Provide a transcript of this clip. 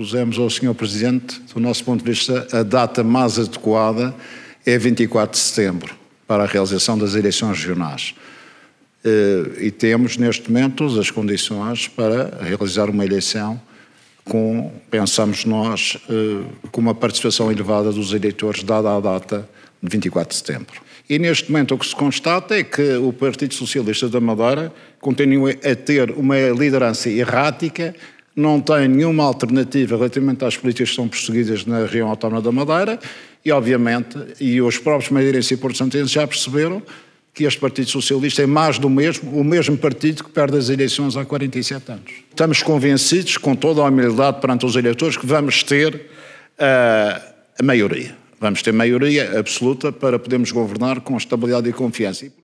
propusemos ao Sr. Presidente, do nosso ponto de vista, a data mais adequada é 24 de setembro, para a realização das eleições regionais. Eh, e temos, neste momento, as condições para realizar uma eleição com, pensamos nós, eh, com uma participação elevada dos eleitores, dada a data de 24 de setembro. E neste momento o que se constata é que o Partido Socialista da Madeira continua a ter uma liderança errática não tem nenhuma alternativa relativamente às políticas que são perseguidas na região autónoma da Madeira e, obviamente, e os próprios madeirenses e porto já perceberam que este Partido Socialista é mais do mesmo, o mesmo partido que perde as eleições há 47 anos. Estamos convencidos, com toda a humildade perante os eleitores, que vamos ter uh, a maioria. Vamos ter maioria absoluta para podermos governar com estabilidade e confiança.